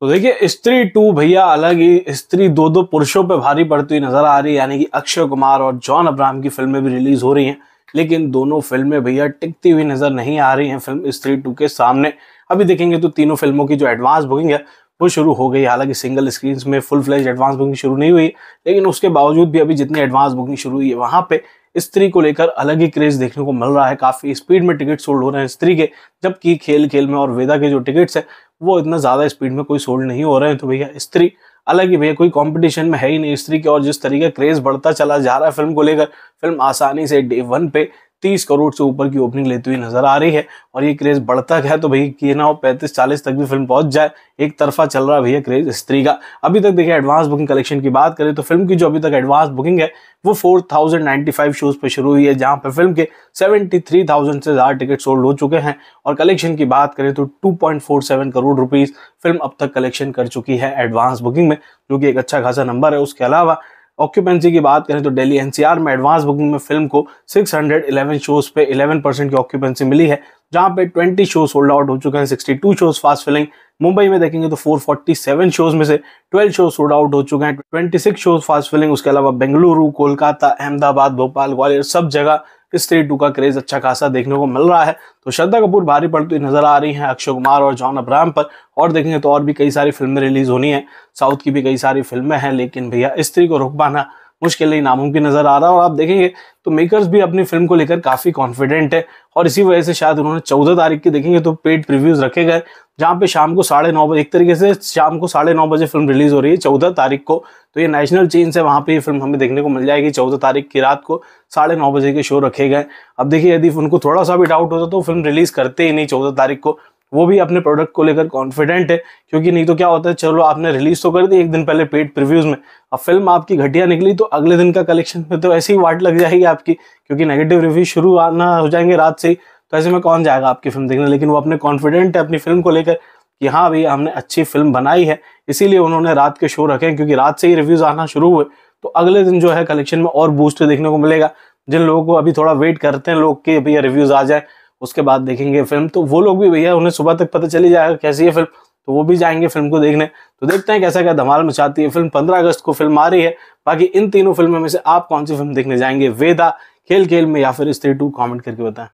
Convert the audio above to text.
तो देखिए स्त्री टू भैया अलग ही स्त्री दो दो पुरुषों पर भारी पड़ती हुई नजर आ रही है यानी कि अक्षय कुमार और जॉन अब्राहम की फिल्में भी रिलीज हो रही हैं लेकिन दोनों फिल्में भैया टिकती हुई नजर नहीं आ रही हैं फिल्म स्त्री टू के सामने अभी देखेंगे तो तीनों फिल्मों की जो एडवांस बुकिंग है वो शुरू हो गई हालांकि सिंगल स्क्रीन में फुल फ्लेज एडवांस बुकिंग शुरू नहीं हुई लेकिन उसके बावजूद भी अभी जितनी एडवांस बुकिंग शुरू हुई है वहाँ पे स्त्री को लेकर अलग ही क्रेज देखने को मिल रहा है काफी स्पीड में टिकट सोल्ड हो रहे हैं स्त्री के जबकि खेल खेल में और वेदा के जो टिकट्स हैं वो इतना ज़्यादा स्पीड में कोई सोल्ड नहीं हो रहे हैं तो भैया स्त्री हालांकि भैया कोई कंपटीशन में है ही नहीं स्त्री के और जिस तरीके क्रेज बढ़ता चला जा रहा है फिल्म को लेकर फिल्म आसानी से डे वन पे तीस करोड़ से ऊपर की ओपनिंग लेती हुई नजर आ रही है और ये क्रेज बढ़ता गया तो भैया कि ना हो पैंतीस चालीस तक भी फिल्म पहुंच जाए एक तरफा चल रहा भैया क्रेज स्त्री का अभी तक देखिए एडवांस बुकिंग कलेक्शन की बात करें तो फिल्म की जो अभी तक एडवांस बुकिंग है वो 4095 शोज पर शुरू हुई है जहां पर फिल्म के 73,000 से ज्यादा टिकट सोल्ड हो चुके हैं और कलेक्शन की बात करें तो 2.47 करोड़ रुपीस फिल्म अब तक कलेक्शन कर चुकी है एडवांस बुकिंग में जो कि एक अच्छा खासा नंबर है उसके अलावा ऑक्यूपेंसी की बात करें तो दिल्ली एनसीआर में एडवांस बुकिंग में फिल्म को 611 शोज पे 11 परसेंट की ऑक्यूपेंसी मिली है जहां पे 20 शो होल्ड आउट हो चुके हैं 62 शोज फास्ट फिलिंग मुंबई में देखेंगे तो 447 शोज में से 12 शोज होल्ड आउट हो चुके हैं 26 शोज फास्ट फिलिंग उसके अलावा बेंगलुरु कोलकाता अहमदाबाद भोपाल ग्वालियर सब जगह स्त्री टू का क्रेज अच्छा खासा देखने को मिल रहा है तो श्रद्धा कपूर भारी पड़ती तो हुई नजर आ रही हैं अक्षय कुमार और जॉन अब्राहम पर और देखेंगे तो और भी कई सारी फिल्में रिलीज होनी है साउथ की भी कई सारी फिल्में हैं लेकिन भैया स्त्री को रुक पाना मुश्किल नहीं नामुमकिन नज़र आ रहा है और आप देखेंगे तो मेकर्स भी अपनी फिल्म को लेकर काफ़ी कॉन्फिडेंट है और इसी वजह से शायद उन्होंने चौदह तारीख की देखेंगे तो पेड प्रिव्यूज़ रखे गए जहाँ पे शाम को साढ़े नौ बजे एक तरीके से शाम को साढ़े नौ बजे फिल्म रिलीज़ हो रही है चौदह तारीख को तो ये नेशनल चेंज है वहाँ पे ये फिल्म हमें देखने को मिल जाएगी चौदह तारीख की रात को साढ़े नौ बजे के शो रखे गए अब देखिए यदि उनको थोड़ा सा भी डाउट होता तो फिल्म रिलीज़ करते ही नहीं चौदह तारीख को वो भी अपने प्रोडक्ट को लेकर कॉन्फिडेंट है क्योंकि नहीं तो क्या होता है चलो आपने रिलीज तो कर दी एक दिन पहले पेड प्रिव्यूज में अब फिल्म आपकी घटिया निकली तो अगले दिन का कलेक्शन में तो ऐसे ही वाट लग जाएगी आपकी क्योंकि नेगेटिव रिव्यू शुरू आना हो जाएंगे रात से ही तो ऐसे में कौन जाएगा आपकी फिल्म देखने लेकिन वो अपने कॉन्फिडेंट है अपनी फिल्म को लेकर कि हाँ भैया हमने अच्छी फिल्म बनाई है इसीलिए उन्होंने रात के शो रखे हैं क्योंकि रात से ही रिव्यूज आना शुरू हुए तो अगले दिन जो है कलेक्शन में और बूस्ट देखने को मिलेगा जिन लोगों को अभी थोड़ा वेट करते हैं लोग के भैया रिव्यूज आ जाए उसके बाद देखेंगे फिल्म तो वो लोग भी भैया उन्हें सुबह तक पता चली जाएगा कैसी है फिल्म तो वो भी जाएंगे फिल्म को देखने तो देखते हैं कैसा क्या धमाल मचाती है फिल्म पंद्रह अगस्त को फिल्म आ रही है बाकी इन तीनों फिल्मों में से आप कौन सी फिल्म देखने जाएंगे वेदा खेल खेल में या फिर स्त्री टू कॉमेंट करके बताएं